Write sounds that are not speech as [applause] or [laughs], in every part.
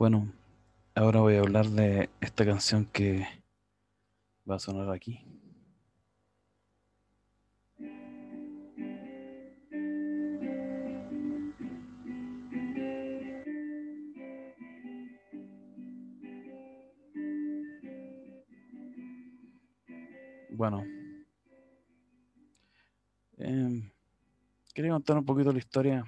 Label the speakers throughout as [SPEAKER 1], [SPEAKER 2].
[SPEAKER 1] Bueno, ahora voy a hablar de esta canción que va a sonar aquí. Bueno, em, quería contar un poquito la historia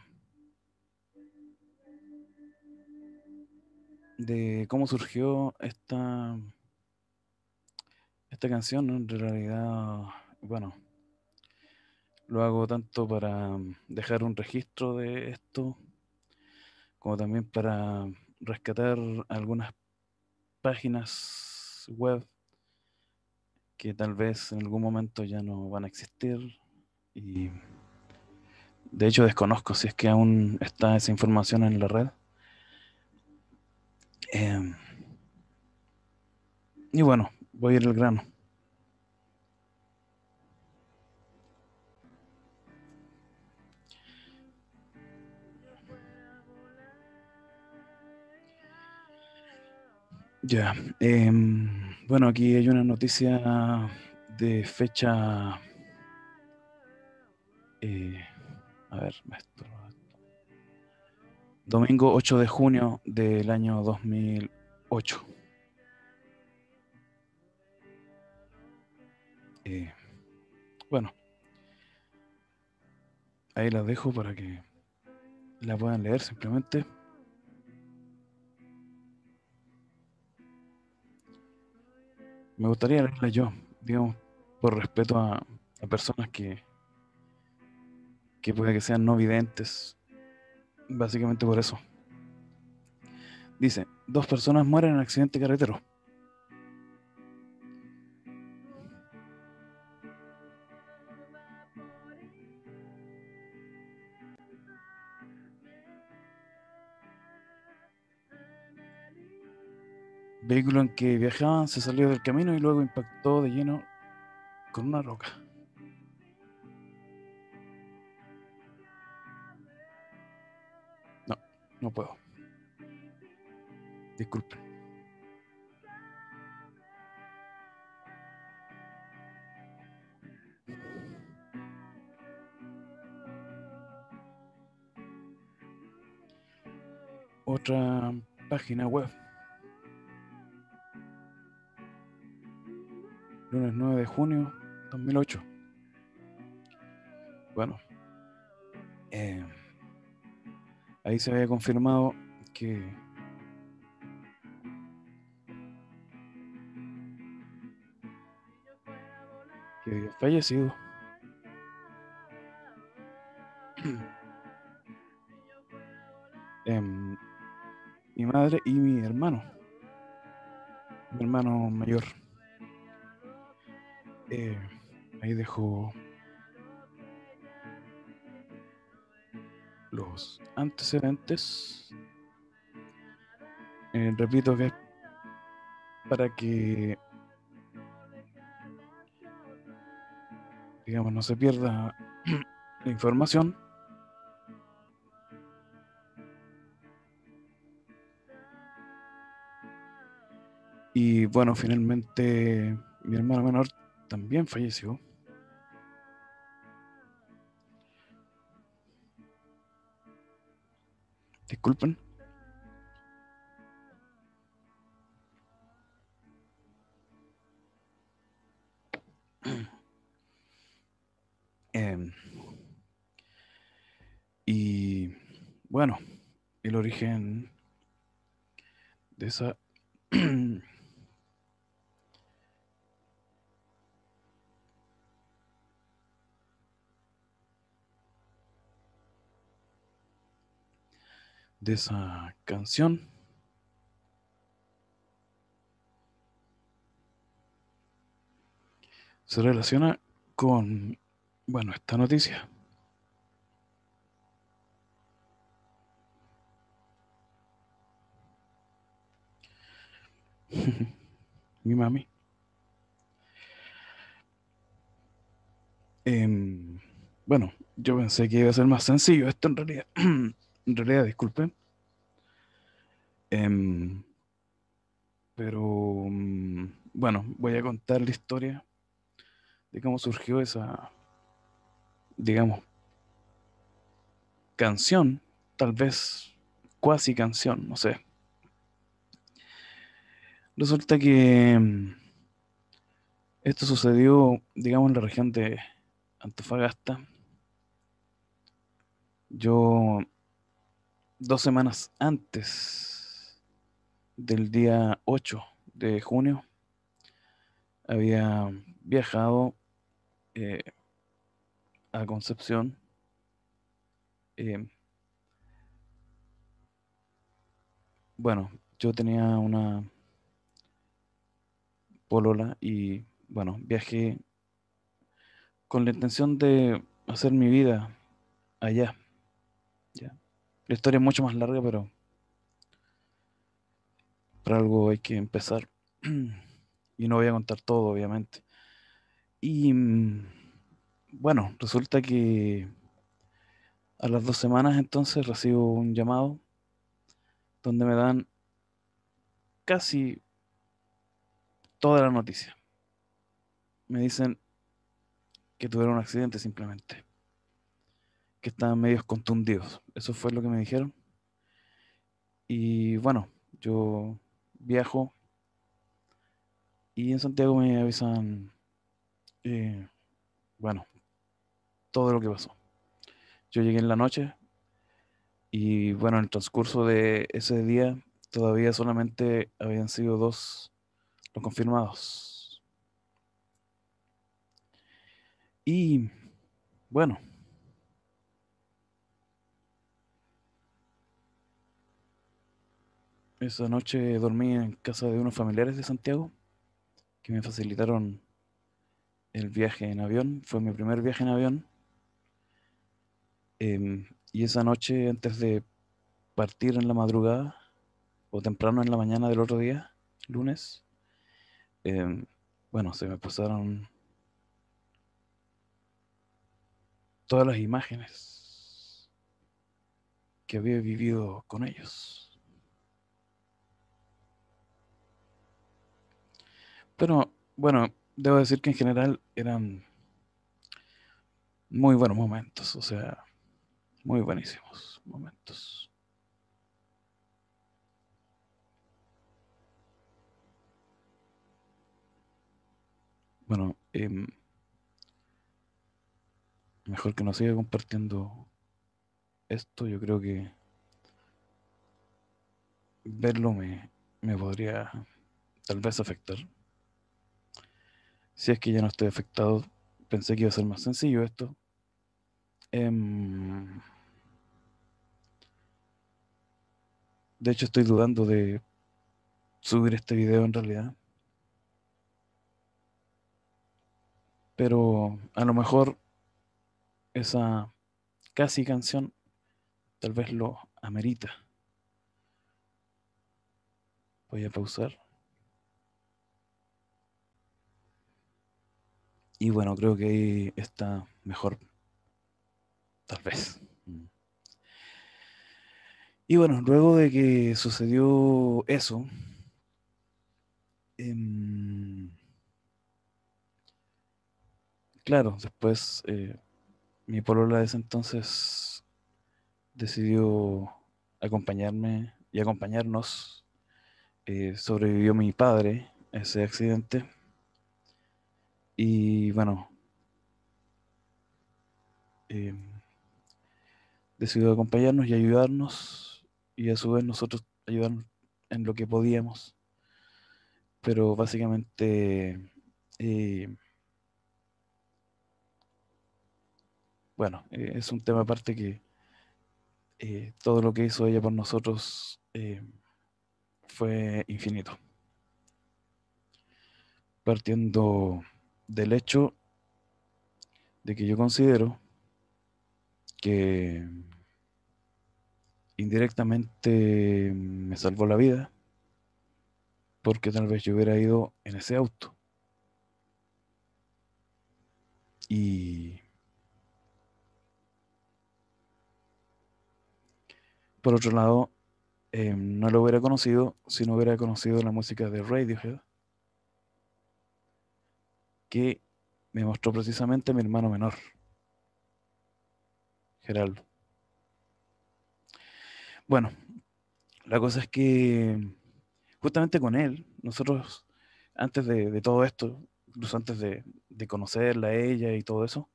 [SPEAKER 1] de cómo surgió esta, esta canción, en realidad, bueno, lo hago tanto para dejar un registro de esto, como también para rescatar algunas páginas web que tal vez en algún momento ya no van a existir y de hecho desconozco si es que aún está esa información en la red Em, y bueno, voy a ir al grano. Ya, eh, bueno, aquí hay una noticia de fecha... Eh, a ver, maestro domingo 8 de junio del año 2008. Eh, bueno, ahí las dejo para que la puedan leer simplemente. Me gustaría leerla yo, Digo, por respeto a, a personas que, que puede que sean no videntes Básicamente por eso. Dice, dos personas mueren en accidente carretero. vehículo en que viajaban se salió del camino y luego impactó de lleno con una roca. No puedo. Disculpen. Otra página web. Lunes 9 de junio 2008. Bueno. Eh, ahí se había confirmado que que había fallecido. Em, mi madre y mi hermano, mi hermano mayor. Eh, ahí dejó los antecedentes. Eh, repito que para que, digamos, no se pierda [clears throat] la información. Y bueno, finalmente mi hermano menor también falleció. Disculpen. Eh, [clears throat] y bueno, el origen de esa [clears throat] de esa canción. Se relaciona con, bueno, esta noticia. [laughs] Mi mami. Em, bueno, yo pensé que iba a ser más sencillo esto en realidad. [clears throat] en realidad, disculpe. Em, pero mm, bueno, voy a contar la historia de cómo surgió esa, digamos, canción, tal vez cuasi canción, no sé. Resulta que em, esto sucedió, digamos, en la región de Antofagasta. Yo dos semanas antes del día 8 de junio, había viajado eh, a Concepción. Eh, bueno, yo tenía una polola y bueno, viajé con la intención de hacer mi vida allá. ¿ya? La historia es mucho más larga, pero para algo hay que empezar. [clears throat] y no voy a contar todo, obviamente. Y mm, bueno, resulta que a las dos semanas entonces recibo un llamado donde me dan casi toda la noticia. Me dicen que tuvieron un accidente simplemente que estaban medios contundidos. Eso fue lo que me dijeron. Y bueno, yo viajo y en Santiago me avisan, eh, bueno, todo lo que pasó. Yo llegué en la noche y bueno, en el transcurso de ese día todavía solamente habían sido dos los confirmados. Y bueno. Esa noche dormí en casa de unos familiares de Santiago que me facilitaron el viaje en avión. Fue mi primer viaje en avión. Em, y esa noche, antes de partir en la madrugada o temprano en la mañana del otro día, lunes, em, bueno, se me pasaron todas las imágenes que había vivido con ellos. Pero bueno, debo decir que en general eran muy buenos momentos, o sea, muy buenísimos momentos. Bueno, em, mejor que no siga compartiendo esto, yo creo que verlo me podría tal vez afectar si es que ya no estoy afectado, pensé que iba a ser más sencillo esto. Em, de hecho, estoy dudando de subir este video en realidad. Pero a lo mejor esa casi canción tal vez lo amerita. Voy a pausar. Y bueno, creo que ahí está mejor. Tal vez. Mm. Y bueno, luego de que sucedió eso, em, claro, después eh, mi polola de ese entonces decidió acompañarme y acompañarnos. Eh, sobrevivió mi padre ese accidente. Y bueno, em, decidió acompañarnos y ayudarnos y a su vez nosotros ayudarnos en lo que podíamos. Pero básicamente, em, bueno, eh, es un tema aparte que eh, todo lo que hizo ella por nosotros em, fue infinito. Partiendo del hecho de que yo considero que indirectamente me salvó la vida porque tal vez yo hubiera ido en ese auto. Y por otro lado, eh, no lo hubiera conocido si no hubiera conocido la música de Radiohead que me mostró precisamente mi hermano menor, Geraldo. Bueno, la cosa es que justamente con él, nosotros, antes de, todo esto, incluso antes de, conocerla a ella y todo eso,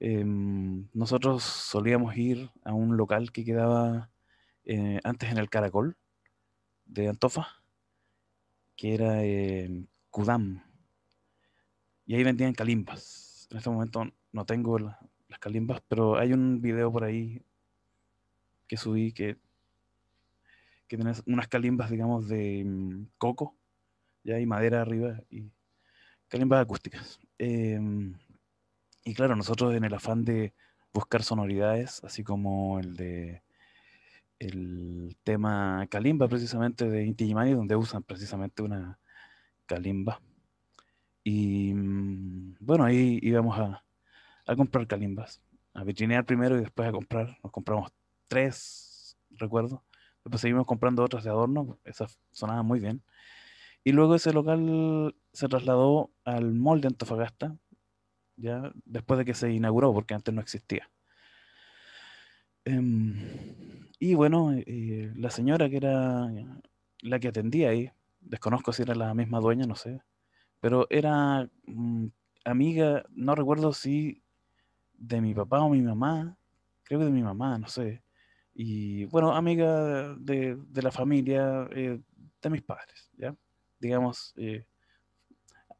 [SPEAKER 1] em, nosotros solíamos ir a un local que quedaba eh, antes en el Caracol de Antofa, que era eh, Kudam. Y ahí vendían calimbas. En este momento no tengo las calimbas, pero hay un video por ahí que subí que, que tenés unas calimbas, digamos, de mm, coco, ya hay madera arriba y calimbas acústicas. Em, y claro, nosotros en el afán de buscar sonoridades, así como el de el tema calimba precisamente de Inti donde usan precisamente una Kalimba y mm, bueno, ahí íbamos a, comprar calimbas, a vitrinear primero y después a comprar. Nos compramos tres, recuerdo. Después seguimos comprando otras de adorno, esas sonaban muy bien. Y luego ese local se trasladó al mall de Antofagasta, ya después de que se inauguró, porque antes no existía. Em, y bueno, eh, la señora que era la que atendía ahí, desconozco si era la misma dueña, no sé, pero era mm, amiga, no recuerdo si de mi papá o mi mamá, creo que de mi mamá, no sé. Y bueno, amiga de, la familia eh, de mis padres, ¿ya? Digamos, eh,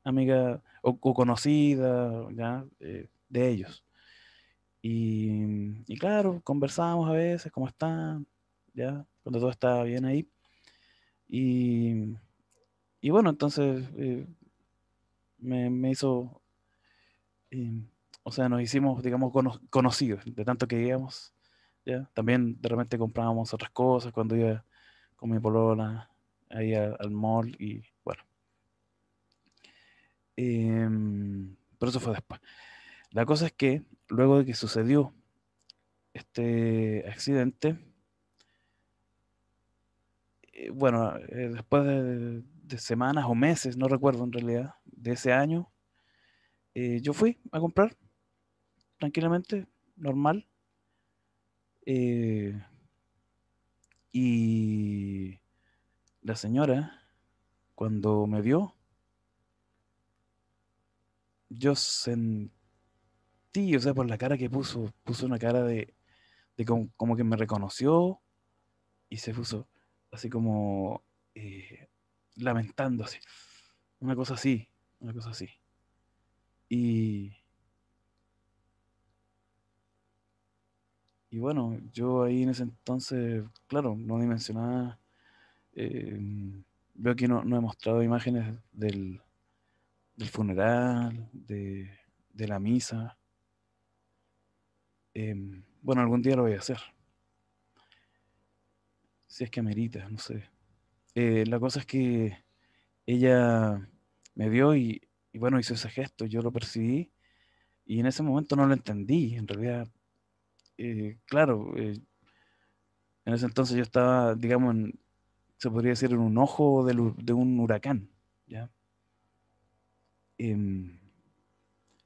[SPEAKER 1] amiga o, conocida, ¿ya? Eh, de ellos. Y, mm, y, claro, conversábamos a veces, cómo están, ¿ya? Cuando todo estaba bien ahí. Y, y bueno, entonces me, hizo, eh, o sea, nos hicimos, digamos, conocidos de tanto que íbamos. ¿ya? También de repente comprábamos otras cosas cuando iba con mi polona ahí al, mall y bueno. Em, pero eso fue después. La cosa es que luego de que sucedió este accidente, eh, bueno, eh, después de, semanas o meses, no recuerdo en realidad, de ese año, eh, yo fui a comprar tranquilamente, normal. Eh, y la señora, cuando me vio, yo sentí, o sea, por la cara que puso, puso una cara de, como, que me reconoció y se puso así como eh, lamentando, una cosa así una cosa así. Y, y bueno, yo ahí en ese entonces, claro, no dimensionaba, mencionado eh, veo que no, no, he mostrado imágenes del, del funeral, de, de, la misa. Em, bueno, algún día lo voy a hacer. Si es que amerita, no sé. Eh, la cosa es que ella me dio y, bueno, hizo ese gesto, yo lo percibí y en ese momento no lo entendí, en realidad, eh, claro, eh, en ese entonces yo estaba, digamos, se podría decir en un ojo de un huracán, ¿ya? Em,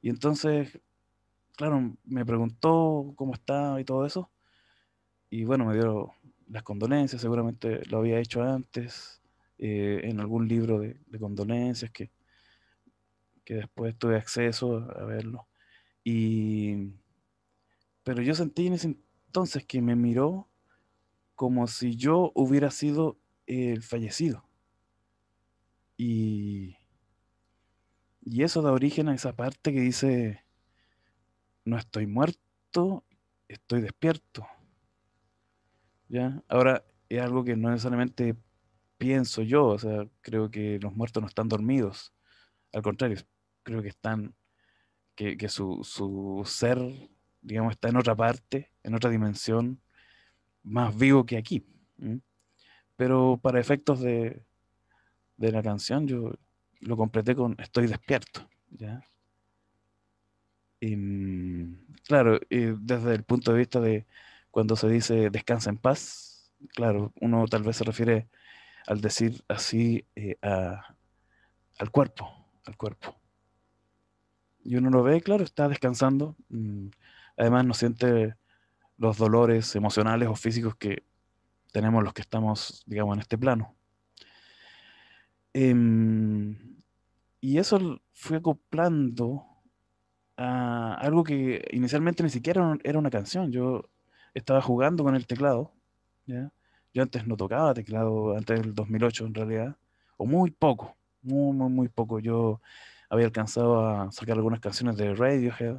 [SPEAKER 1] y entonces, claro, me preguntó cómo estaba y todo eso, y bueno, me dio las condolencias, seguramente lo había hecho antes, eh, en algún libro de condolencias que que después tuve acceso a verlo. Y, pero yo sentí en ese entonces que me miró como si yo hubiera sido el fallecido. Y, y eso da origen a esa parte que dice, no estoy muerto, estoy despierto. ¿Ya? Ahora es algo que no necesariamente pienso yo, o sea, creo que los muertos no están dormidos. Al contrario, que están, que, su, ser, digamos, está en otra parte, en otra dimensión, más vivo que aquí. Pero para efectos de, de la canción, yo lo completé con Estoy despierto. Y, mm, claro, y desde el punto de vista de cuando se dice descansa en paz, claro, uno tal vez se refiere al decir así eh, a, al cuerpo, al cuerpo y uno lo ve, claro, está descansando. Mm, además no siente los dolores emocionales o físicos que tenemos los que estamos, digamos, en este plano. Em, y eso fue acoplando a algo que inicialmente ni siquiera era una canción. Yo estaba jugando con el teclado. ¿ya? Yo antes no tocaba teclado, antes del 2008 en realidad, o muy poco, muy, muy, muy poco. Yo había alcanzado a sacar algunas canciones de Radiohead,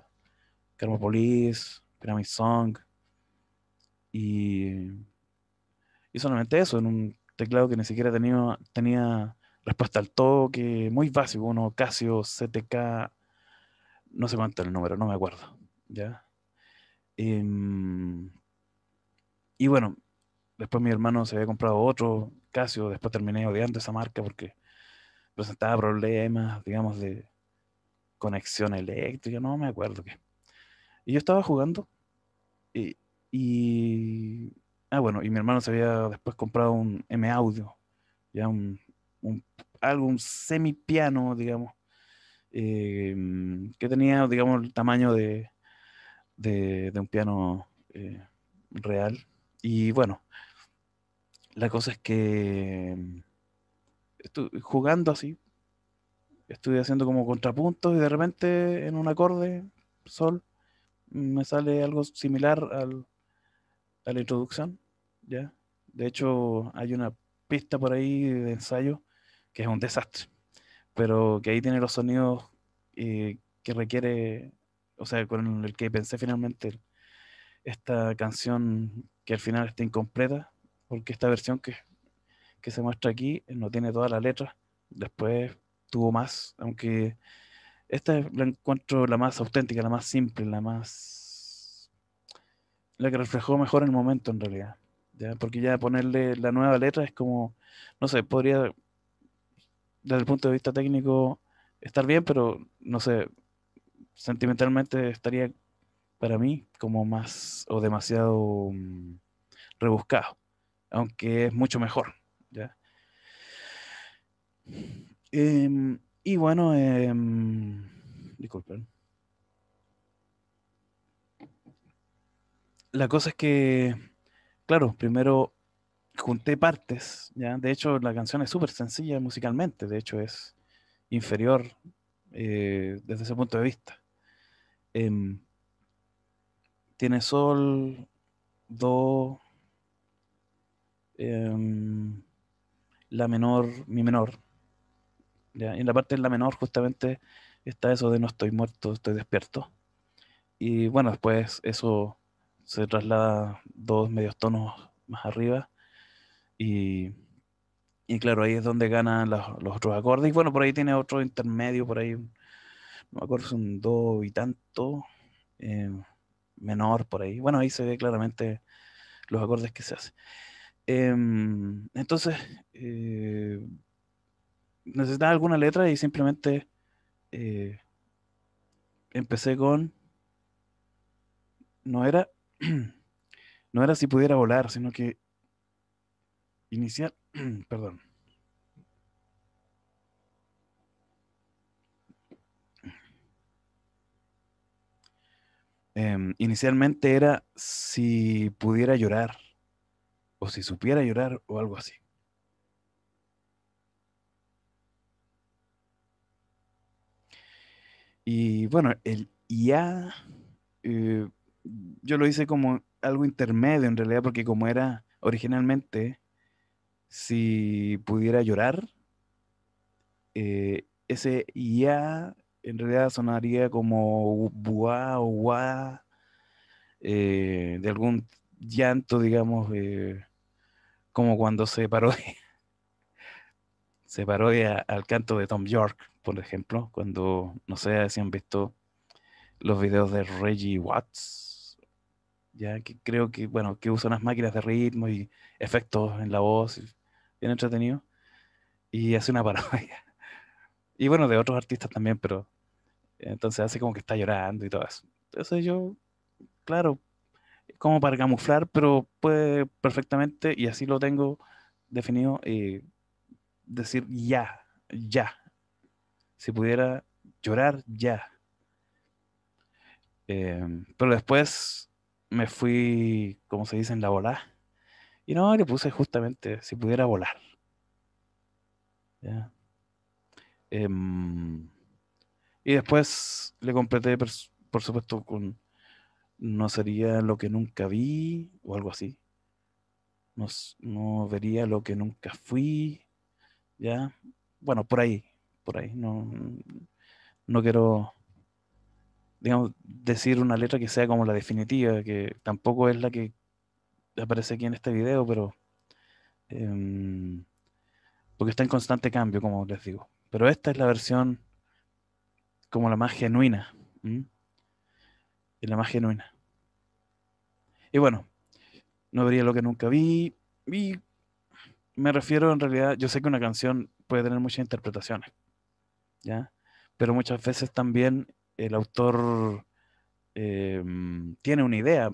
[SPEAKER 1] Carmopolis, Pyramid Song, y, y solamente eso, en un teclado que ni siquiera tenía, tenía respuesta al toque, muy básico, uno Casio CTK, no sé cuánto el número, no me acuerdo, ¿ya? Em, y bueno, después mi hermano se había comprado otro Casio, después terminé odiando esa marca porque presentaba problemas, digamos, de conexión eléctrica, no me acuerdo qué. Y yo estaba jugando y, y, Ah, bueno, y mi hermano se había después comprado un M-Audio, ya un, un, semi-piano, digamos, eh, que tenía, digamos, el tamaño de, de, un piano eh, real. Y bueno, la cosa es que estoy jugando así, estoy haciendo como contrapuntos y de repente en un acorde, sol, me sale algo similar al, a la introducción, ¿ya? De hecho, hay una pista por ahí de ensayo que es un desastre, pero que ahí tiene los sonidos eh, que requiere, o sea, con el que pensé finalmente esta canción que al final está incompleta, porque esta versión que que se muestra aquí no tiene todas las letras. Después tuvo más, aunque esta la encuentro la más auténtica, la más simple, la más... la que reflejó mejor el momento en realidad. Porque ya ponerle la nueva letra es como, no sé, podría, desde el punto de vista técnico, estar bien, pero no sé, sentimentalmente estaría para mí como más o demasiado mm, rebuscado, aunque es mucho mejor. Em, y bueno, em, disculpen. La cosa es que, claro, primero junté partes, ¿ya? De hecho, la canción es súper sencilla musicalmente, de hecho es inferior eh, desde ese punto de vista. Em, tiene sol, do, la menor, mi menor, y en la parte de la menor justamente está eso de no estoy muerto, estoy despierto. Y bueno, después eso se traslada dos medios tonos más arriba y, y claro, ahí es donde ganan los, otros acordes. Y bueno, por ahí tiene otro intermedio, por ahí, no me acuerdo, es un do y tanto, eh, menor por ahí. Bueno, ahí se ve claramente los acordes que se hacen. Em, entonces, eh, necesitaba alguna letra y simplemente eh, empecé con. No era. [clears throat] No era si pudiera volar, sino que. Iniciar. [clears throat] Perdón. Em, inicialmente era si pudiera llorar o si supiera llorar o algo así. Y bueno, el IA, eh, yo lo hice como algo intermedio en realidad, porque como era originalmente, si pudiera llorar, eh, ese ya en realidad sonaría como buá o eh, de algún llanto, digamos, como cuando se paró, [laughs] se parodia al canto de Tom York por ejemplo, cuando, no sé si han visto los videos de Reggie Watts, ya que creo que, bueno, que usa unas máquinas de ritmo y efectos en la voz, bien entretenido, y hace una [laughs] parodia. Y bueno, de otros artistas también, pero entonces hace como que está llorando y todo eso. Entonces yo, claro, como para camuflar, pero puede perfectamente, y así lo tengo definido, eh, decir ya, ya, si pudiera llorar ya. Em, pero después me fui, como se dice, en la volá. Y no, le puse justamente si pudiera volar. ¿Ya? Em, y después le completé, por, supuesto, con no sería lo que nunca vi o algo así. No, no vería lo que nunca fui. ¿Ya? Bueno, por ahí por ahí. No, no quiero, digamos, decir una letra que sea como la definitiva, que tampoco es la que aparece aquí en este video, pero... Em, porque está en constante cambio, como les digo. Pero esta es la versión como la más genuina. y la más genuina. Y bueno, no vería lo que nunca vi. Y me refiero en realidad, yo sé que una canción puede tener muchas interpretaciones. Pero muchas veces también el autor em, tiene una idea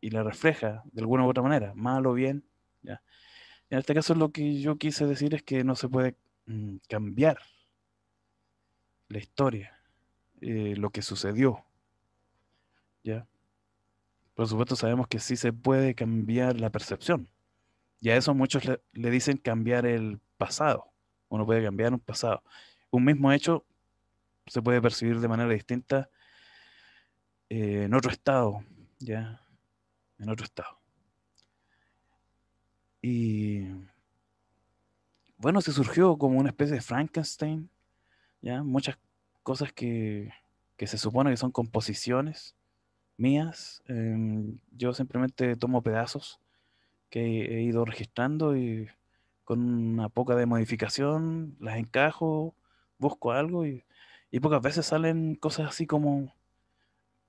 [SPEAKER 1] y la refleja de alguna u otra manera, mal o bien, En este caso lo que yo quise decir es que no se puede mm, cambiar la historia, eh, lo que sucedió, Por supuesto sabemos que sí se puede cambiar la percepción. Y a eso muchos le dicen cambiar el pasado. Uno puede cambiar un pasado un mismo hecho se puede percibir de manera distinta eh, en otro estado, ¿ya? En otro estado. Y bueno, se surgió como una especie de Frankenstein, ¿ya? Muchas cosas que, se supone que son composiciones mías. Em, yo simplemente tomo pedazos que he, ido registrando y con una poca de modificación las encajo busco algo y, pocas veces salen cosas así como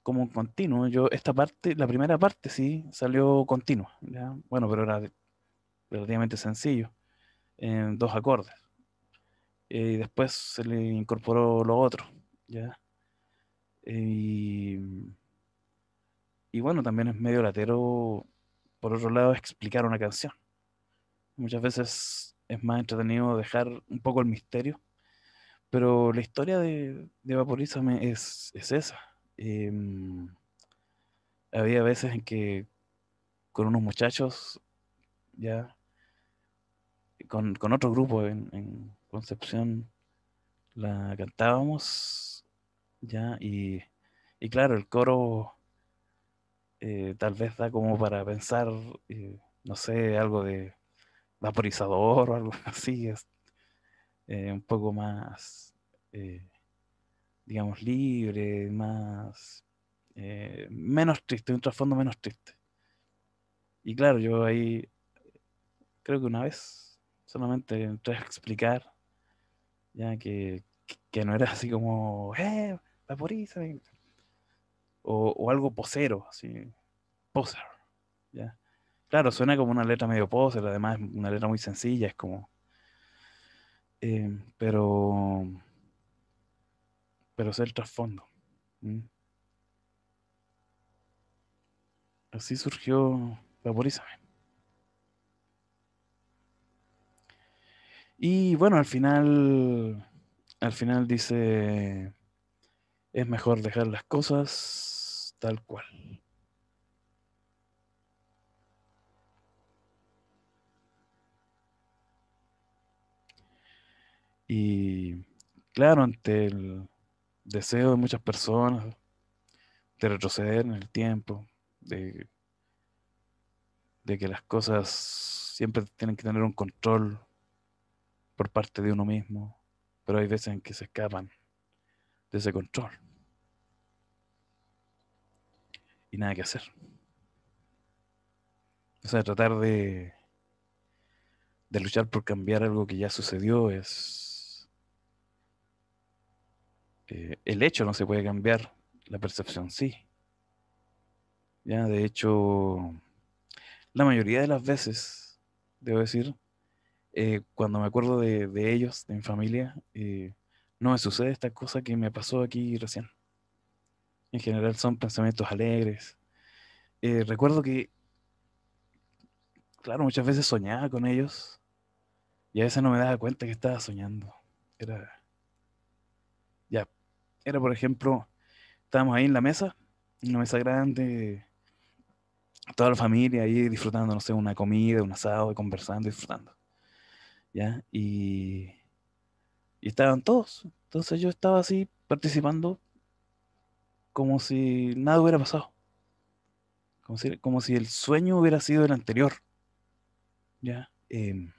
[SPEAKER 1] como continuo. Yo esta parte, la primera parte sí salió continua, ¿ya? bueno, pero era relativamente sencillo, en dos acordes. Eh, y después se le incorporó lo otro, ¿ya? Eh, y, y bueno, también es medio latero, por otro lado, explicar una canción. Muchas veces es más entretenido dejar un poco el misterio pero la historia de, de Vaporizame es, esa. Em, había veces en que con unos muchachos, ya, con, otro grupo en, Concepción, la cantábamos, ya, y, claro, el coro eh, tal vez da como para pensar, eh, no sé, algo de vaporizador o algo [laughs] así, es, eh, un poco más, eh, digamos, libre, más, eh, menos triste, un trasfondo menos triste. Y claro, yo ahí creo que una vez solamente entré a explicar, ya que, que no era así como, ¡eh! Vaporiza. O, o algo posero, así, poser, Claro, suena como una letra medio poser, además es una letra muy sencilla, es como Em, pero, pero es el trasfondo. Así surgió Vaporízame. Y bueno, al final, al final dice, es mejor dejar las cosas tal cual. Y claro, ante el deseo de muchas personas de retroceder en el tiempo, de, de que las cosas siempre tienen que tener un control por parte de uno mismo, pero hay veces en que se escapan de ese control. Y nada que hacer. O sea, tratar de, de luchar por cambiar algo que ya sucedió es eh, el hecho no se puede cambiar, la percepción sí. Ya, de hecho, la mayoría de las veces, debo decir, eh, cuando me acuerdo de, ellos, en familia, eh, no me sucede esta cosa que me pasó aquí recién. En general son pensamientos alegres. recuerdo que, claro, muchas veces soñaba con ellos y a veces no me daba cuenta que estaba soñando. Era era, por ejemplo, estábamos ahí en la mesa, en una mesa grande, toda la familia ahí disfrutando, no sé, una comida, un asado, conversando, disfrutando. ¿Ya? Y, estaban todos. Entonces yo estaba así participando como si nada hubiera pasado. Como si, el sueño hubiera sido el anterior. ¿Ya? Em,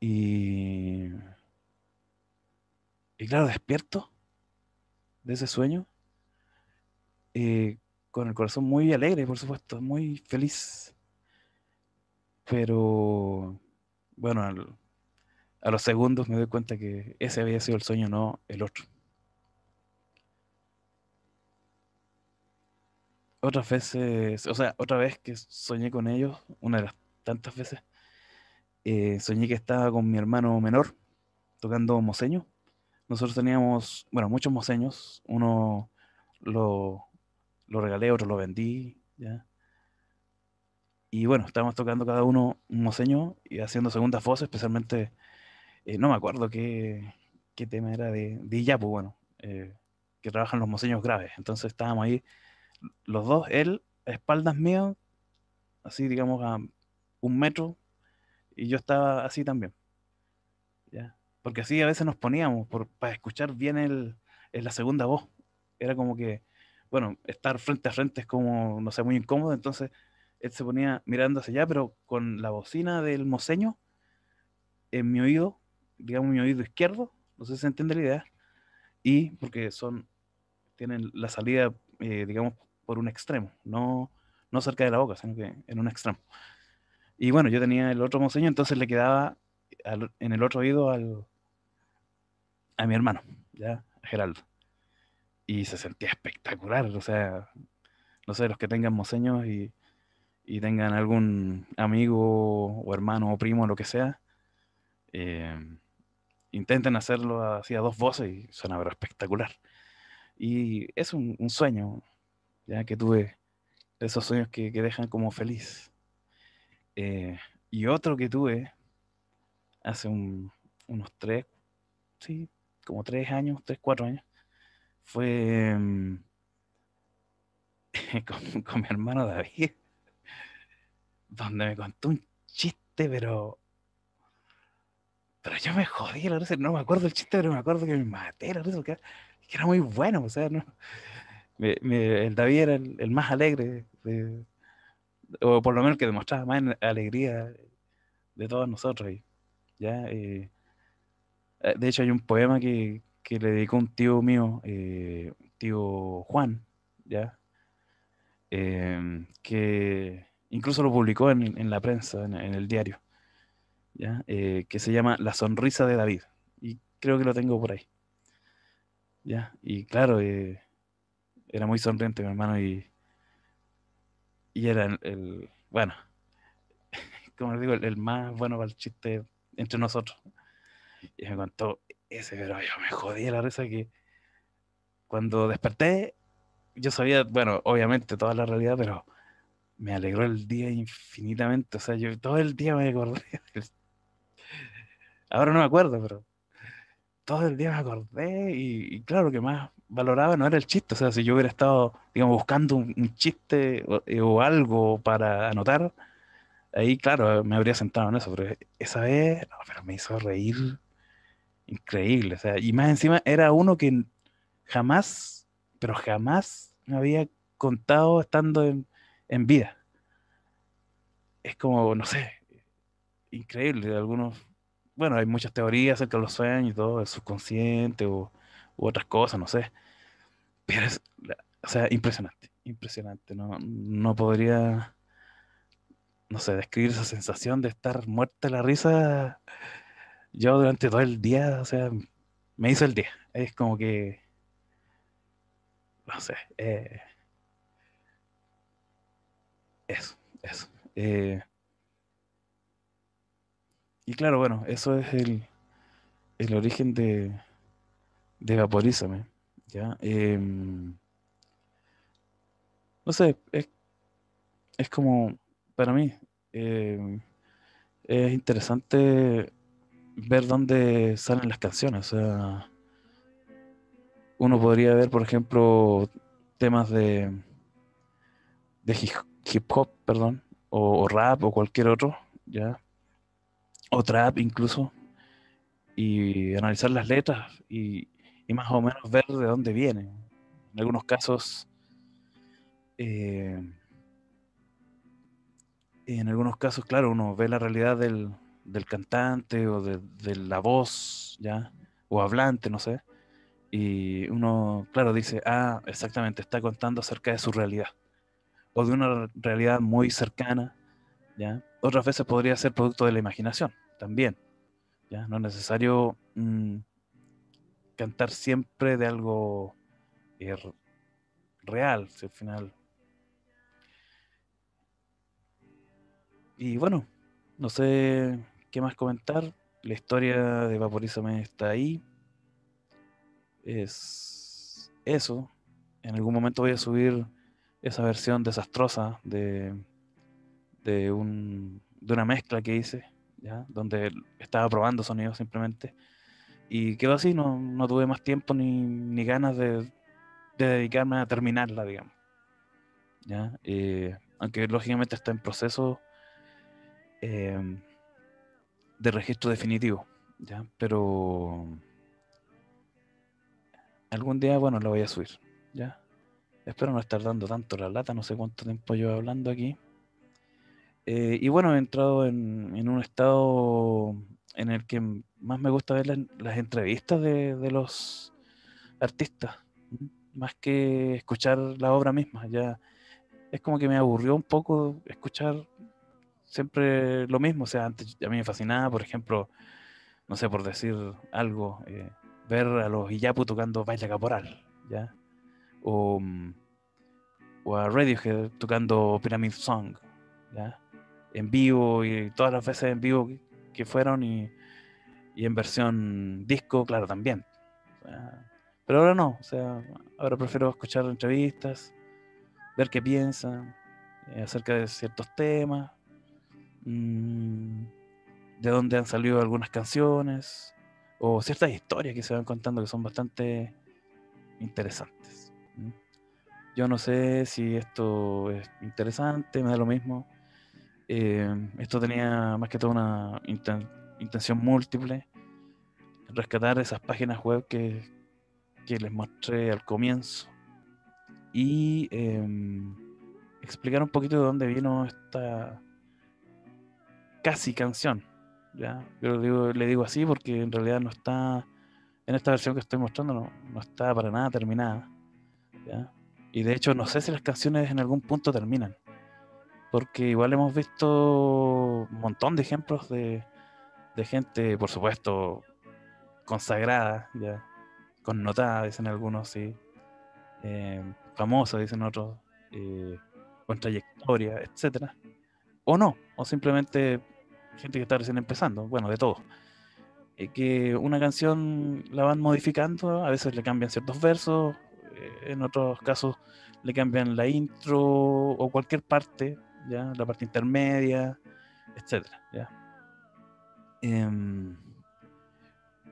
[SPEAKER 1] y y claro, despierto de ese sueño, eh, con el corazón muy alegre, por supuesto, muy feliz. Pero, bueno, a los segundos me doy cuenta que ese había sido el sueño, no el otro. Otras veces, o sea, otra vez que soñé con ellos, una de las tantas veces, eh, soñé que estaba con mi hermano menor tocando homoseño nosotros teníamos, bueno, muchos moseños. Uno lo, lo regalé, otro lo vendí, ¿ya? Y bueno, estábamos tocando cada uno un moseño y haciendo segunda voz, especialmente, eh, no me acuerdo qué, tema era de, de Iyapu, bueno, eh, que trabajan los moseños graves. Entonces estábamos ahí los dos, él a espaldas mías, así digamos a un metro, y yo estaba así también porque así a veces nos poníamos para escuchar bien el, la segunda voz. Era como que, bueno, estar frente a frente es como, no sé, muy incómodo, entonces él se ponía mirando hacia allá, pero con la bocina del moceño en mi oído, digamos mi oído izquierdo, no sé si se entiende la idea, y porque son, tienen la salida, eh, digamos, por un extremo, no, no cerca de la boca, sino que en un extremo. Y bueno, yo tenía el otro moceño, entonces le quedaba en el otro oído al, a mi hermano, ¿ya? Geraldo. Y se sentía espectacular, o sea, no sé, los que tengan moseños y, tengan algún amigo o hermano o primo, lo que sea, em, intenten hacerlo así a dos voces y suena espectacular. Y es un, sueño, ya que tuve esos sueños que, que dejan como feliz. Eh, y otro que tuve hace unos tres, sí, como tres años, tres, cuatro años, fue mm, [laughs] con, mi hermano David, donde me contó un chiste, pero... Pero yo me jodí, la no me acuerdo el chiste, pero me acuerdo que me maté, la que era muy bueno, o sea, el David era el, más alegre, o por lo menos que demostraba más alegría de todos nosotros. Y, eh, eh, de hecho, hay un poema que, que le dedicó un tío mío, eh, tío Juan, ¿ya? Em, que incluso lo publicó en, en la prensa, en, el diario, eh, que se llama La sonrisa de David. Y creo que lo tengo por ahí. Y claro, era muy sonriente mi hermano y, y era el, bueno, [laughs] como les digo, el, más bueno para el chiste entre nosotros. Y me contó ese, pero yo me jodí la risa que cuando desperté, yo sabía, bueno, obviamente toda la realidad, pero me alegró el día infinitamente. O sea, yo todo el día me acordé. [laughs] Ahora no me acuerdo, pero todo el día me acordé y, y claro que más valoraba no era el chiste. O sea, si yo hubiera estado, digamos, buscando un, chiste eh, o, algo para anotar, ahí, claro, me habría sentado en eso, pero esa vez, pero me hizo reír increíble. O sea, y más encima era uno que jamás, pero jamás me había contado estando en, vida. Es como, no sé, increíble. Algunos, bueno, hay muchas teorías acerca de los sueños y todo, el subconsciente o, u otras cosas, no sé. Pero es, o sea, impresionante, impresionante. No, no podría no sé, describir esa sensación de estar muerta la risa, yo durante todo el día, o sea, me hizo el día. Es como que, no sé, eh, eso, eso. Eh. y claro, bueno, eso es el, el origen de, de Vaporízame. ¿ya? Eh, no sé, es, es como para mí. Eh, es interesante ver dónde salen las canciones. uno podría ver, por ejemplo, temas de, de hip hop, perdón, o, rap o cualquier otro, ¿ya? O trap incluso, y analizar las letras y, más o menos ver de dónde vienen. En algunos casos... Eh, en algunos casos, claro, uno ve la realidad del, cantante o de, la voz, ¿ya? O hablante, no sé. Y uno, claro, dice, ah, exactamente, está contando acerca de su realidad. O de una realidad muy cercana, ¿ya? Otras veces podría ser producto de la imaginación, también. ¿ya? No es necesario mm, cantar siempre de algo eh, real, si al final Y bueno, no sé qué más comentar. La historia de Vaporizame está ahí. Es eso. En algún momento voy a subir esa versión desastrosa de, de, una mezcla que hice, ¿ya? donde estaba probando sonidos simplemente. Y quedó así, no, no tuve más tiempo ni, ganas de, dedicarme a terminarla, digamos. ¿ya? Eh, aunque lógicamente está en proceso Em, de registro definitivo, Pero algún día, bueno, lo voy a subir, ¿ya? Espero no estar dando tanto la lata, no sé cuánto tiempo llevo hablando aquí. Eh, y bueno, he entrado en, un estado en el que más me gusta ver las, entrevistas de, de, los artistas, más que escuchar la obra misma. Ya es como que me aburrió un poco escuchar siempre lo mismo. O sea, antes a mí me fascinaba, por ejemplo, no sé, por decir algo, eh, ver a los Iyapu tocando Baila Caporal, ¿ya? Mm, o, a Radiohead tocando Pyramid Song, ¿ya? En vivo y todas las veces en vivo que, fueron y, en versión disco, claro, también. Pero ahora no, o sea, ahora prefiero escuchar entrevistas, ver qué piensan eh, acerca de ciertos temas, Mm, de dónde han salido algunas canciones o ciertas historias que se van contando que son bastante interesantes. Yo no sé si esto es interesante, me da lo mismo. Em, esto tenía más que todo una intención múltiple, rescatar esas páginas web que, les mostré al comienzo y em, explicar un poquito de dónde vino esta casi canción. ¿ya? Yo le digo, así porque en realidad no está, en esta versión que estoy mostrando no, no está para nada terminada. Y de hecho no sé si las canciones en algún punto terminan. Porque igual hemos visto un montón de ejemplos de, de gente, por supuesto, consagrada, ya, connotada, dicen algunos, sí, eh, famosa, dicen otros, eh, con trayectoria, etcétera. O no, o simplemente gente que está recién empezando, bueno, de todo. Eh, que una canción la van modificando, a veces le cambian ciertos versos, eh, en otros casos le cambian la intro o cualquier parte, ¿ya? la parte intermedia, etc. ¿ya? Em,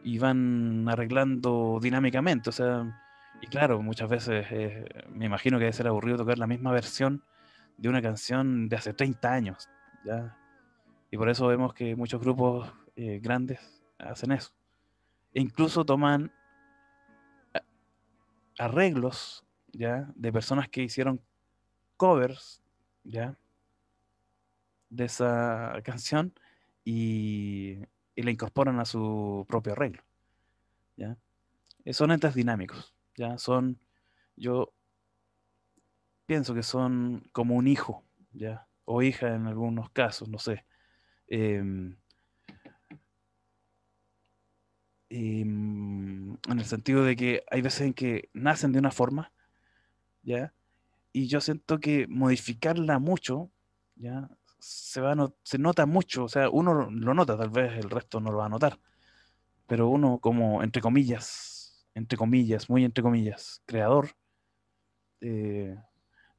[SPEAKER 1] y van arreglando dinámicamente, o sea, y claro, muchas veces eh, me imagino que debe ser aburrido tocar la misma versión de una canción de hace 30 años, ¿ya? Y por eso vemos que muchos grupos eh, grandes hacen eso. E incluso toman arreglos ¿ya? de personas que hicieron covers ¿ya? de esa canción y, y la incorporan a su propio arreglo. ¿ya? Eh, son entes dinámicos. ¿ya? Son, yo pienso que son como un hijo ¿ya? o hija en algunos casos, no sé. Em, em, en el sentido de que hay veces en que nacen de una forma, ¿ya? Y yo siento que modificarla mucho, ¿ya? Se, va se nota mucho, o sea, uno lo nota, tal vez el resto no lo va a notar, pero uno como, entre comillas, entre comillas, muy entre comillas, creador, eh,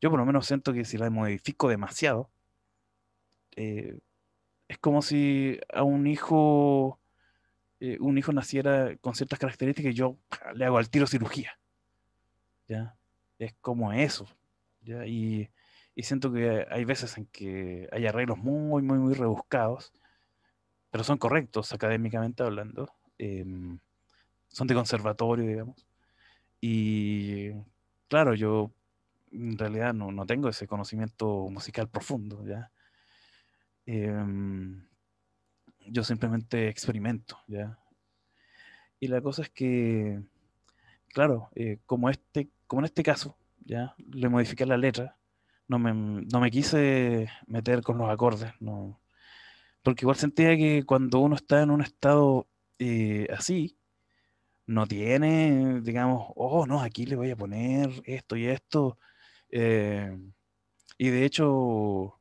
[SPEAKER 1] yo por lo menos siento que si la modifico demasiado, eh, es como si a un hijo, eh, un hijo naciera con ciertas características y yo le hago al tiro cirugía. ¿Ya? Es como eso. ¿ya? Y, y, siento que hay veces en que hay arreglos muy, muy, muy rebuscados, pero son correctos académicamente hablando. Em, son de conservatorio, digamos. Y claro, yo en realidad no, no tengo ese conocimiento musical profundo, ¿ya? Em, yo simplemente experimento, ¿ya? Y la cosa es que, claro, eh, como, este, como en este caso, ¿ya? Le modifiqué la letra, no me, quise meter con los acordes, no, porque igual sentía que cuando uno está en un estado eh, así, no tiene, digamos, oh, no, aquí le voy a poner esto y esto. Eh, y de hecho,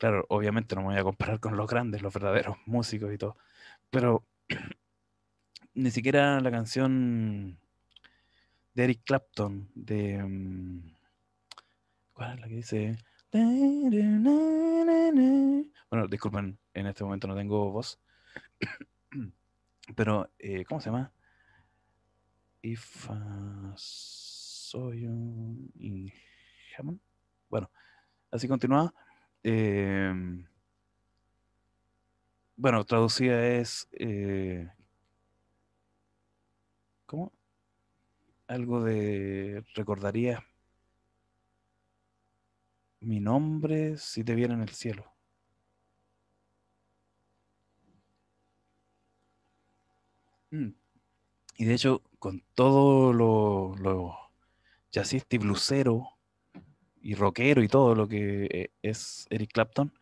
[SPEAKER 1] Claro, obviamente no me voy a comparar con los grandes, los verdaderos músicos y todo. Pero [clears throat] ni siquiera la canción de Eric Clapton, de... Mm, ¿Cuál es la que dice? Bueno, disculpen, en este momento no tengo voz. [clears throat] Pero, eh, ¿cómo se llama? If soy Bueno, así continúa. Em, bueno, traducida es... Eh, ¿Cómo? Algo de... Recordaría mi nombre si te viene en el cielo. Mm. Y de hecho, con todo lo, lo jazzista este y blusero y rockero y todo lo que eh, es Eric Clapton,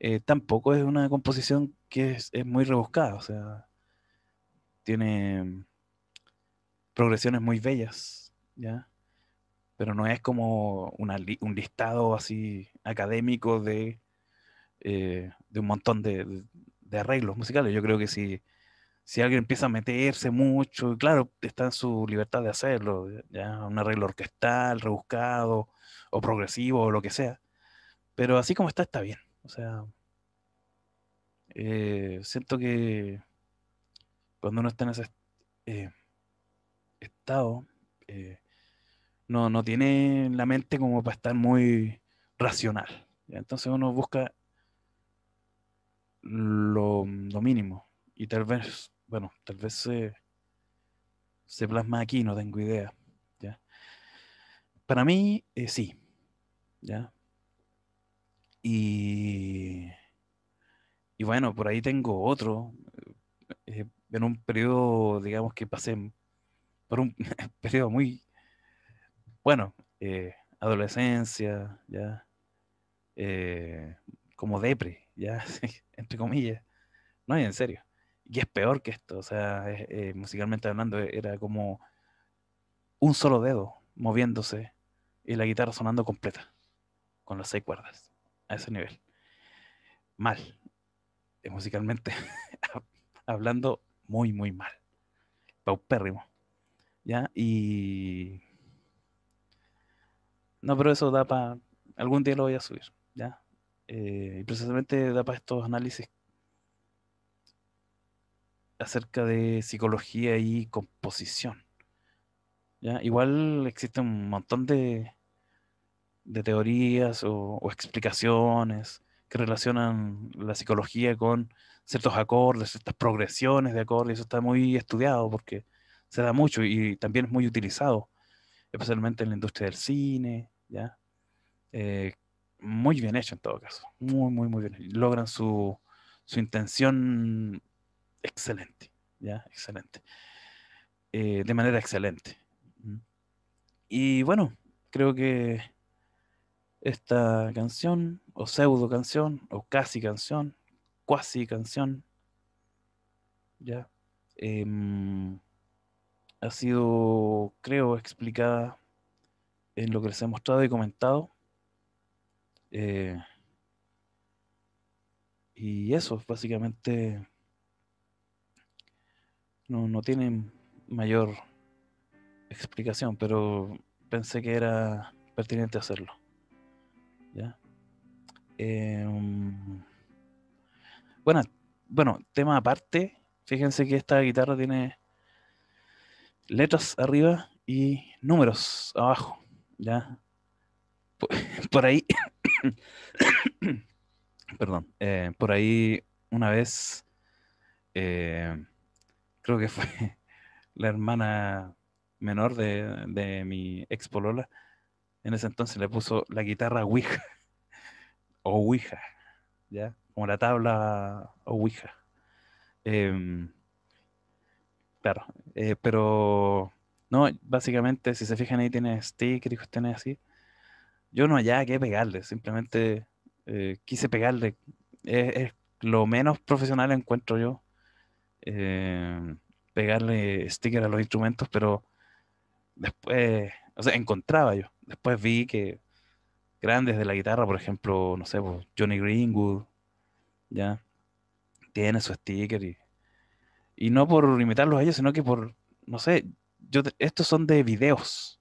[SPEAKER 1] eh, tampoco es una composición que es, muy rebuscada, o sea, tiene progresiones muy bellas, Pero no es como un listado así académico de, eh, de un montón de, arreglos musicales. Yo creo que sí, si alguien empieza a meterse mucho, claro, está en su libertad de hacerlo, ya un arreglo orquestal, rebuscado o progresivo o lo que sea. Pero así como está, está bien. O sea, eh, siento que cuando uno está en ese eh, estado, eh, no, no tiene la mente como para estar muy racional. Entonces uno busca lo, lo mínimo y tal vez bueno, tal vez se, plasma aquí, no tengo idea. Para mí, eh, sí. Y, y bueno, por ahí tengo otro. Eh, en un periodo, digamos que pasé por un [laughs] periodo muy bueno, eh, adolescencia, ya, como depre, ya, [laughs] entre comillas. No, en serio y es peor que esto, o sea, eh, musicalmente hablando, e, era como un solo dedo moviéndose y la guitarra sonando completa, con las seis cuerdas, a ese nivel. Mal, es eh, musicalmente, [laughs] hablando muy, muy mal, paupérrimo, ¿ya? Y... No, pero eso da para... Algún día lo voy a subir, ¿ya? Eh, y precisamente da para estos análisis acerca de psicología y composición. ¿ya? Igual existe un montón de, teorías o, explicaciones que relacionan la psicología con ciertos acordes, ciertas progresiones de acordes, eso está muy estudiado porque se da mucho y también es muy utilizado, especialmente en la industria del cine, ¿ya? Eh, muy bien hecho en todo caso, muy, muy, muy bien. Logran su, su intención excelente, ¿ya? Excelente. Eh, de manera excelente. Y bueno, creo que esta canción, o pseudo canción, o casi canción, cuasi canción, ¿ya? Em, ha sido, creo, explicada en lo que les he mostrado y comentado. Eh, y eso, básicamente no, no tienen mayor explicación, pero pensé que era pertinente hacerlo. ¿Ya? Em, bueno, bueno, tema aparte, fíjense que esta guitarra tiene letras arriba y números abajo, ¿ya? Por, [laughs] ahí, [coughs] perdón, eh, por ahí una vez eh, creo que fue [laughs] la hermana menor de, mi ex polola, en ese entonces le puso la guitarra Ouija, [laughs] o Ouija, ¿ya? Como la tabla Ouija. Em, claro, eh, pero no, básicamente, si se fijan ahí, tiene stick y tiene así. Yo no hallaba que pegarle, simplemente eh, quise pegarle. lo menos profesional encuentro yo eh, pegarle sticker a los instrumentos, pero después, o sea, encontraba yo. Después vi que grandes de la guitarra, por ejemplo, no sé, pues, Johnny Greenwood, ¿ya? Tiene su sticker y, no por imitarlos a ellos, sino que por, no sé, yo, estos son de videos,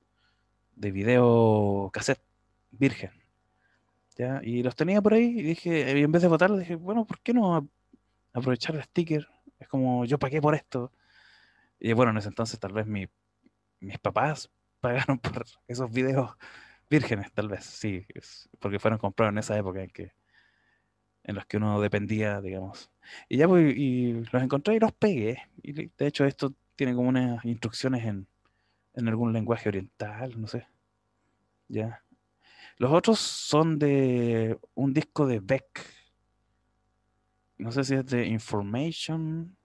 [SPEAKER 1] de video cassette, virgen. ¿ya? Y los tenía por ahí y dije, en vez de votar, dije, bueno, ¿por qué no aprovechar el sticker? Es como, yo pagué por esto. Y bueno, en ese entonces tal vez mis papás [laughs] pagaron por esos videos vírgenes, tal vez, sí, porque fueron comprados en esa época en que en los que uno dependía, digamos. Y ya voy pues, y los encontré y los pegué. Y de hecho esto tiene como unas instrucciones en, en algún lenguaje oriental, no sé. Ya. Los otros son de un disco de Beck, no sé si es de Information.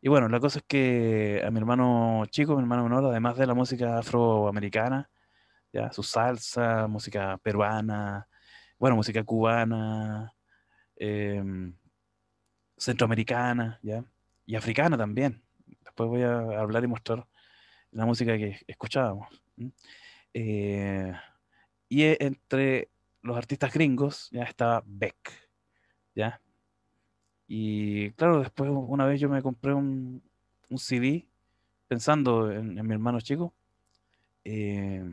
[SPEAKER 1] Y bueno, la cosa es que a mi hermano chico, mi hermano menor, además de la música afroamericana, ya, su salsa, música peruana, bueno, música cubana, em, centroamericana, ya, y africana también. Después voy a hablar y mostrar la música que escuchábamos. Eh, y entre los artistas gringos ya estaba Beck, ya, y claro, después una vez yo me compré un, un CD pensando en, mi hermano chico. Eh,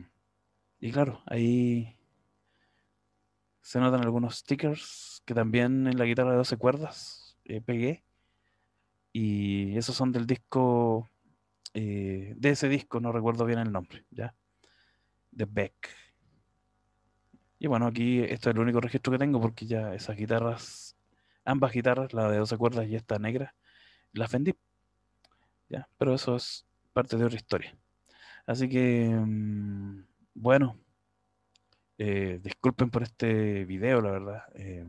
[SPEAKER 1] y claro, ahí se notan algunos stickers que también en la guitarra de 12 cuerdas eh, pegué. Y esos son del disco, eh, de ese disco, no recuerdo bien el nombre, ¿ya? The Beck. Y bueno, aquí esto es el único registro que tengo porque ya esas guitarras ambas guitarras, la de dos cuerdas y esta negra, las vendí. Pero eso es parte de otra historia. Así que, mm, bueno, eh, disculpen por este video, la verdad. Eh,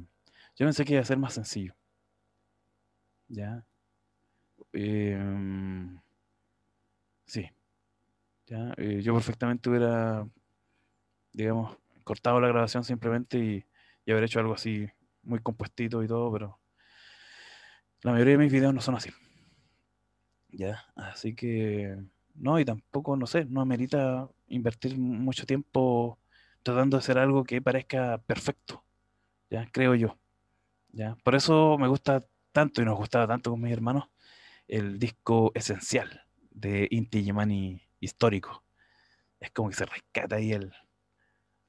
[SPEAKER 1] yo pensé que iba a ser más sencillo. ¿Ya? Em, sí. ¿Ya? Eh, yo perfectamente hubiera, digamos, cortado la grabación simplemente y, y haber hecho algo así muy compuestito y todo, pero la mayoría de mis videos no son así. Ya, así que no, y tampoco, no sé, no amerita invertir mucho tiempo tratando de hacer algo que parezca perfecto, ya, creo yo. Ya, por eso me gusta tanto y nos gustaba tanto con mis hermanos el disco esencial de Inti Yemani histórico. Es como que se rescata ahí el,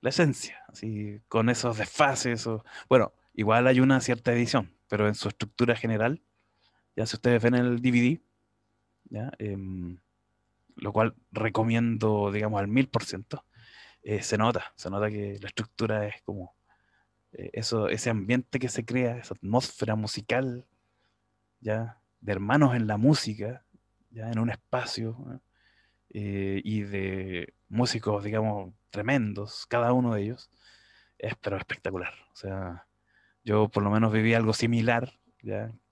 [SPEAKER 1] la esencia, así, con esos desfases. O, bueno, Igual hay una cierta edición, pero en su estructura general, ya si ustedes ven el DVD, ¿ya? Em, lo cual recomiendo, digamos, al mil por ciento, eh, se nota, se nota que la estructura es como eh, eso, ese ambiente que se crea, esa atmósfera musical, ya, de hermanos en la música, ya en un espacio, eh, y de músicos, digamos, tremendos, cada uno de ellos, es pero espectacular. O sea, yo por lo menos viví algo similar,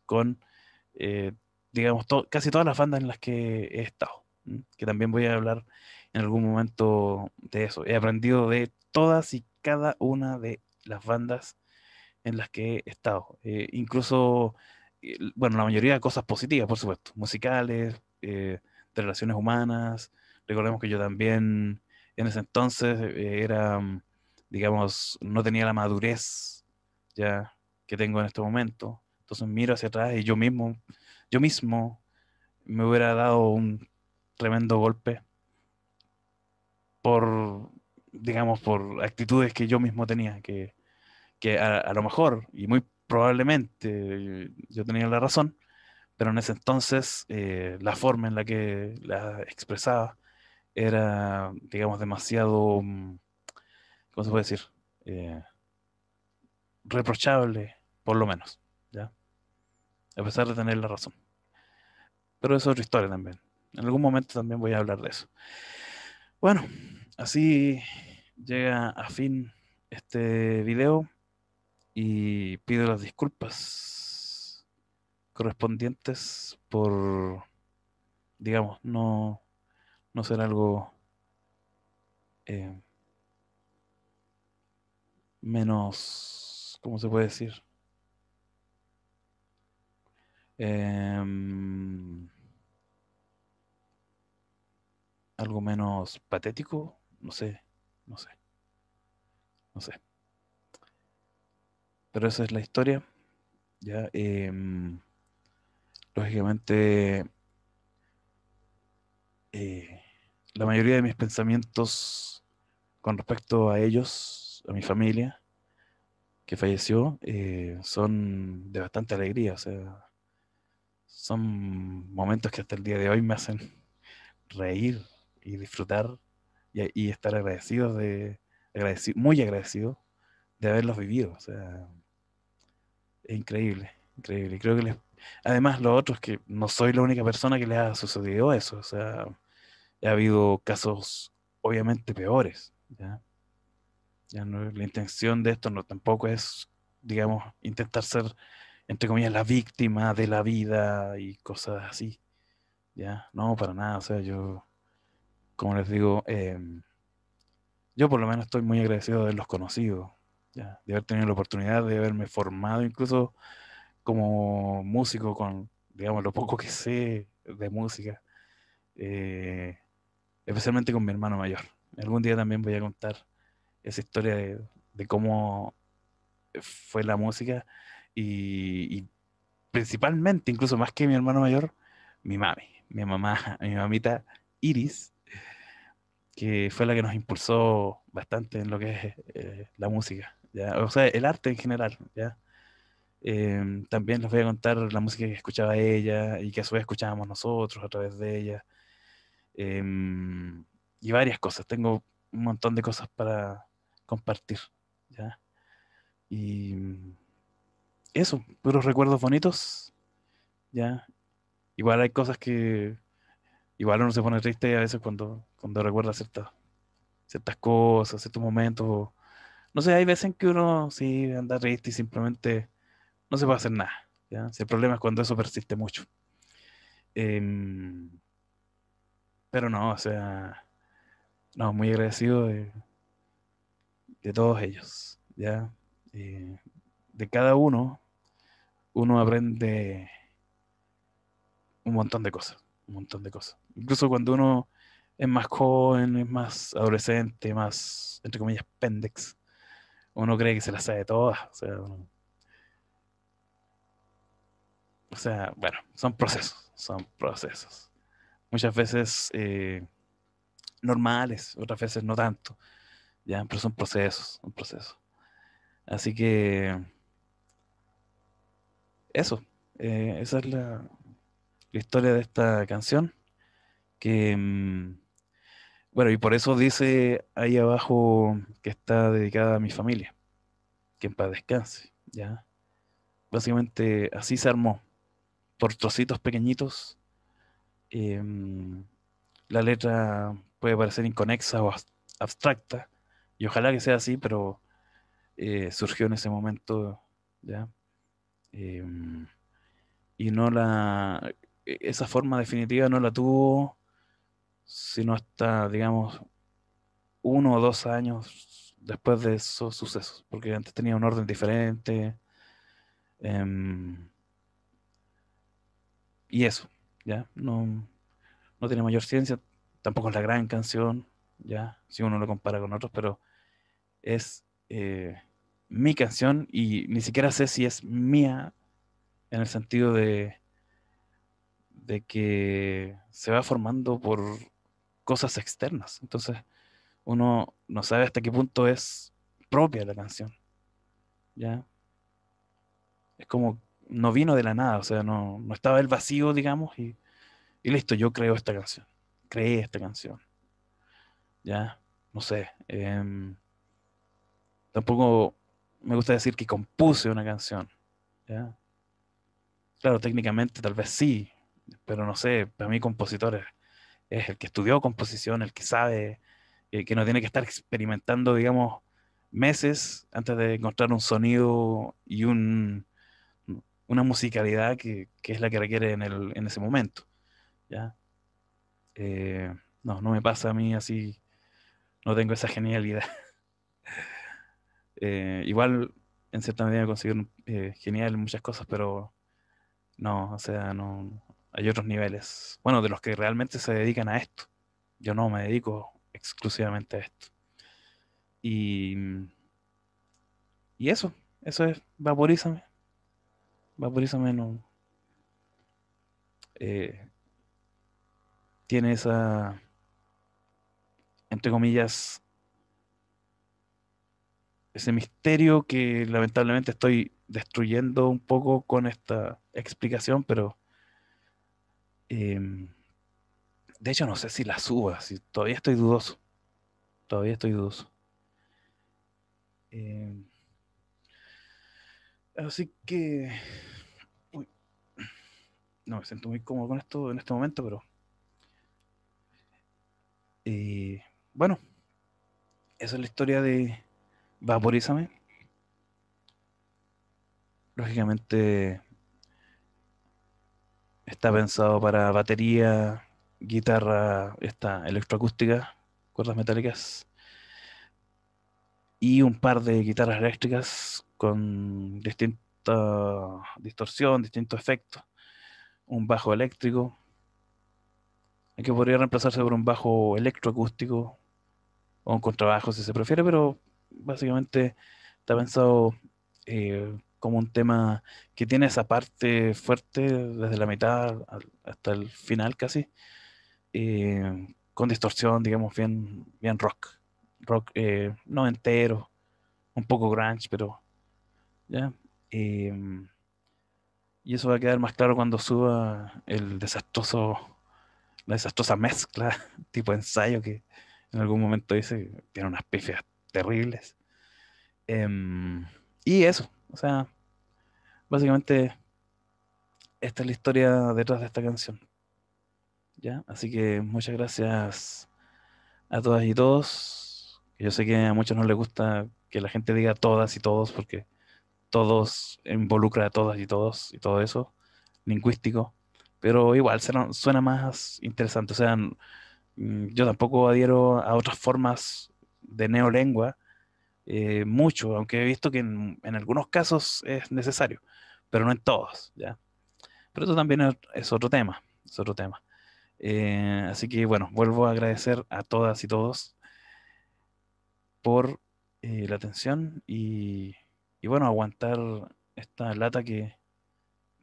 [SPEAKER 1] Con, eh, digamos, casi todas las bandas en las que he estado, que también voy a hablar en algún momento de eso. He aprendido de todas y cada una de las bandas en las que he estado. Eh, incluso, eh, bueno, la mayoría de cosas positivas, por supuesto, musicales, de relaciones humanas. Recordemos que yo también en ese entonces era, mm, digamos, no tenía la madurez ya que tengo en este momento. Entonces miro hacia atrás y yo mismo, yo mismo me hubiera dado un tremendo golpe por, digamos, por actitudes que yo mismo tenía, que, que a, lo mejor y muy probablemente yo tenía la razón, pero en ese entonces eh, la forma en la que la expresaba era, digamos, demasiado, mm, ¿cómo se puede decir? Eh, reprochable, por lo menos, ¿ya? A pesar de tener la razón. Pero eso es otra historia también. En algún momento también voy a hablar de eso. Bueno, así llega a fin este video y pido las disculpas correspondientes por, digamos, no, no ser algo eh, menos ¿Cómo se puede decir? Em, algo menos patético, no sé, no sé, no sé. Pero esa es la historia. Ya, em, lógicamente, eh, la mayoría de mis pensamientos con respecto a ellos, a mi familia, que falleció eh, son de bastante alegría. O sea, son momentos que hasta el día de hoy me hacen [laughs] reír y disfrutar y, estar agradecidos, de, muy agradecido de haberlos vivido. O sea, es increíble, increíble. Creo que además los otros que no soy la única persona que le ha sucedido eso. O sea, ha habido casos obviamente peores. ¿ya? la intención de esto no tampoco es, digamos, intentar ser, entre comillas, la víctima de la vida y cosas así. Ya, no, para nada. O sea, yo, como les digo, em, yo por lo menos estoy muy agradecido de haberlos conocido, ya, de haber tenido la oportunidad de haberme formado incluso como músico con, digamos, lo poco que sé de música, eh, especialmente con mi hermano mayor. Algún día también voy a contar esa historia de, cómo fue la música y, principalmente, incluso más que mi hermano mayor, mi mami, mi mamá, [laughs] mi mamita Iris, que fue la que nos impulsó bastante en lo que es eh, la música, ¿ya? o sea, el arte en general. Em, también les voy a contar la música que escuchaba ella y que a su vez escuchábamos nosotros a través de ella. Em, y varias cosas, tengo un montón de cosas para, compartir. ¿ya? Y eso, puros recuerdos bonitos. ¿ya? Igual hay cosas que igual uno se pone triste a veces cuando, cuando recuerda ciertas, ciertas cosas, ciertos momentos. No sé, hay veces en que uno sí anda triste y simplemente no se puede hacer nada. ¿ya? Si el problema es cuando eso persiste mucho. Em, pero no, o sea, no, muy agradecido de, de todos ellos, ¿ya? Eh, de cada uno, uno aprende un montón de cosas, un montón de cosas. Incluso cuando uno es más joven, es más adolescente, más, entre comillas, pendex, uno cree que se las sabe todas. O sea, bueno, son procesos, son procesos. Muchas veces eh, normales, otras veces no tanto ¿ya? Pero son procesos, un proceso. Así que eso, eh, esa es la, historia de esta canción. Que, mm, bueno, y por eso dice ahí abajo que está dedicada a mi familia, que en paz descanse, ¿ya? Básicamente así se armó, por trocitos pequeñitos. Em, la letra puede parecer inconexa o abstracta, y ojalá que sea así, pero eh, surgió en ese momento, ¿ya? Em, y no la. E-, esa forma definitiva no la tuvo, sino hasta, digamos, uno o dos años después de esos sucesos, porque antes tenía un orden diferente. Em, y eso, ¿ya? No, no tiene mayor ciencia, tampoco es la gran canción, ya, si uno lo compara con otros, pero es eh, mi canción y ni siquiera sé si es mía en el sentido de, de que se va formando por cosas externas. Entonces, uno no sabe hasta qué punto es propia la canción. ¿Ya? Es como, no vino de la nada, o sea, no, no estaba el vacío, digamos, y, y listo, yo creo esta canción, creé esta canción. ¿ya? No sé. Em, tampoco me gusta decir que compuse una canción, ¿ya? Claro, técnicamente tal vez sí, pero no sé, para mí compositor es, el que estudió composición, el que sabe, eh, que no tiene que estar experimentando, digamos, meses antes de encontrar un sonido y un, una musicalidad que, es la que requiere en, en ese momento. ¿ya? Eh, no, no me pasa a mí así no tengo esa genialidad. Eh, igual, en cierta medida me eh, genial en muchas cosas, pero no, o sea, no. Hay otros niveles. Bueno, de los que realmente se dedican a esto. Yo no me dedico exclusivamente a esto. Y. Y eso. Eso es. Vaporízame. Vaporízame, no. Eh, tiene esa entre comillas, ese misterio que lamentablemente estoy destruyendo un poco con esta explicación, pero em, de hecho no sé si la suba, si todavía estoy dudoso, todavía estoy dudoso. Em, así que no me siento muy cómodo con esto en este momento, pero eh, bueno, esa es la historia de Vaporízame. Lógicamente está pensado para batería, guitarra, esta electroacústica, cuerdas metálicas y un par de guitarras eléctricas con distinta distorsión, distintos efectos, un bajo eléctrico, que podría reemplazarse por un bajo electroacústico, o con contrabajo si se prefiere, pero básicamente está pensado eh, como un tema que tiene esa parte fuerte desde la mitad hasta el final casi, eh, con distorsión, digamos, bien, bien rock, rock eh, no entero, un poco grunge, pero ya. y eso va a quedar más claro cuando suba el desastroso, la desastrosa mezcla [laughs] tipo ensayo que, en algún momento dice, tiene unas pifias terribles. Em, y eso, o sea, básicamente esta es la historia detrás de esta canción. ¿Ya? Así que muchas gracias a todas y todos. Yo sé que a muchos no les gusta que la gente diga todas y todos porque todos involucra a todas y todos y todo eso, lingüístico, pero igual suena más interesante, o sea, Mm, yo tampoco adhiero a otras formas de neolengua eh, mucho, aunque he visto que en, algunos casos es necesario, pero no en todos, ¿ya? Pero eso también es, otro tema, es otro tema. Eh, así que bueno, vuelvo a agradecer a todas y todos por eh, la atención y, bueno, aguantar esta lata que,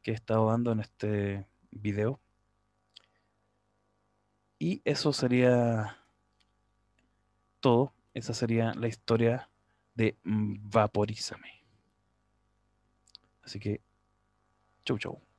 [SPEAKER 1] que he estado dando en este video. Y eso sería todo. Esa sería la historia de Vaporízame. Así que, chau, chau.